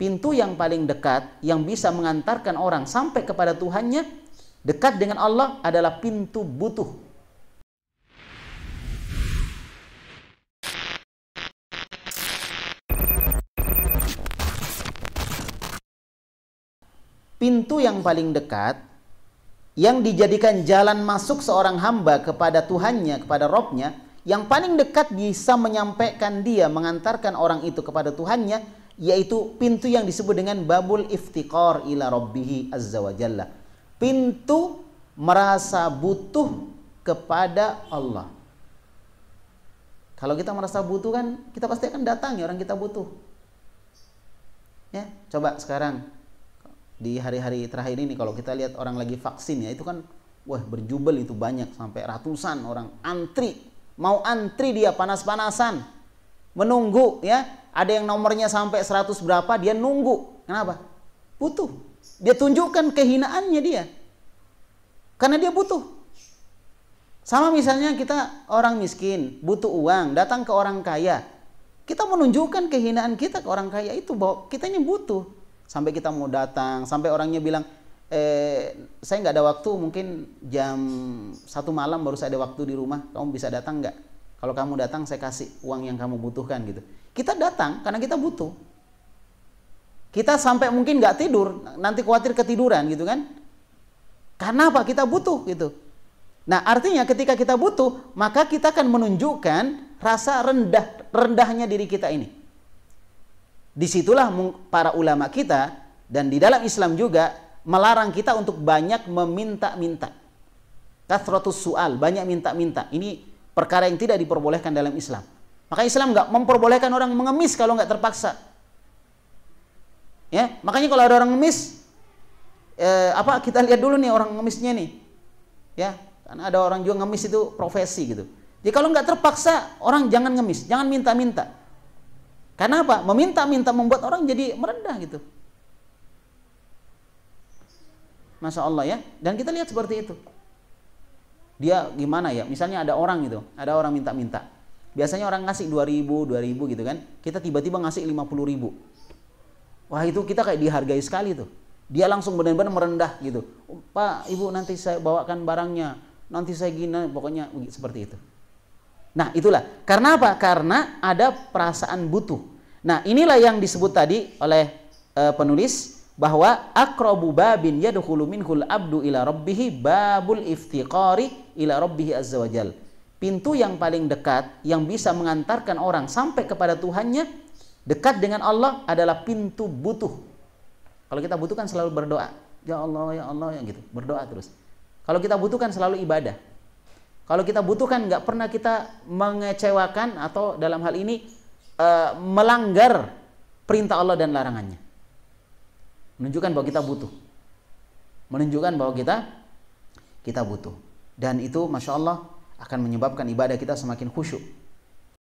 pintu yang paling dekat yang bisa mengantarkan orang sampai kepada Tuhannya dekat dengan Allah adalah pintu butuh. Pintu yang paling dekat yang dijadikan jalan masuk seorang hamba kepada Tuhannya, kepada Robnya, yang paling dekat bisa menyampaikan dia, mengantarkan orang itu kepada Tuhannya yaitu pintu yang disebut dengan babul iftiqar ila rabbihi azza wa jalla. Pintu merasa butuh kepada Allah. Kalau kita merasa butuh kan kita pasti akan datangi orang kita butuh. Ya, coba sekarang di hari-hari terakhir ini kalau kita lihat orang lagi vaksin ya itu kan wah berjubel itu banyak sampai ratusan orang antri mau antri dia panas-panasan menunggu ya ada yang nomornya sampai 100 berapa, dia nunggu. Kenapa? Butuh. Dia tunjukkan kehinaannya dia. Karena dia butuh. Sama misalnya kita orang miskin, butuh uang, datang ke orang kaya. Kita menunjukkan kehinaan kita ke orang kaya itu bahwa kitanya butuh. Sampai kita mau datang, sampai orangnya bilang, eh, saya nggak ada waktu, mungkin jam satu malam baru saya ada waktu di rumah, kamu bisa datang nggak? Kalau kamu datang, saya kasih uang yang kamu butuhkan gitu. Kita datang karena kita butuh. Kita sampai mungkin nggak tidur, nanti khawatir ketiduran gitu kan. Karena apa? Kita butuh gitu. Nah, artinya ketika kita butuh, maka kita akan menunjukkan rasa rendah rendahnya diri kita ini. Disitulah para ulama kita dan di dalam Islam juga melarang kita untuk banyak meminta-minta. Kathratus sual, banyak minta-minta. Ini perkara yang tidak diperbolehkan dalam Islam. Maka Islam nggak memperbolehkan orang mengemis kalau nggak terpaksa. Ya, makanya kalau ada orang ngemis, eh, apa kita lihat dulu nih orang ngemisnya nih, ya, karena ada orang juga ngemis itu profesi gitu. Jadi kalau nggak terpaksa, orang jangan ngemis, jangan minta-minta. Karena apa? Meminta-minta membuat orang jadi merendah gitu. Masya Allah ya. Dan kita lihat seperti itu. Dia gimana ya? Misalnya ada orang gitu, ada orang minta-minta Biasanya orang ngasih 2000, 2000 gitu kan. Kita tiba-tiba ngasih 50000 Wah itu kita kayak dihargai sekali tuh. Dia langsung benar-benar merendah gitu. Pak, ibu nanti saya bawakan barangnya. Nanti saya gina, pokoknya seperti itu. Nah itulah. Karena apa? Karena ada perasaan butuh. Nah inilah yang disebut tadi oleh uh, penulis bahwa akrobu babin yadukhulu minhul abdu ila rabbihi babul iftiqari ila rabbihi azza wajalla pintu yang paling dekat yang bisa mengantarkan orang sampai kepada Tuhannya dekat dengan Allah adalah pintu butuh. Kalau kita butuhkan selalu berdoa, ya Allah, ya Allah, yang gitu, berdoa terus. Kalau kita butuhkan selalu ibadah. Kalau kita butuhkan nggak pernah kita mengecewakan atau dalam hal ini e, melanggar perintah Allah dan larangannya. Menunjukkan bahwa kita butuh. Menunjukkan bahwa kita kita butuh. Dan itu masya Allah akan menyebabkan ibadah kita semakin khusyuk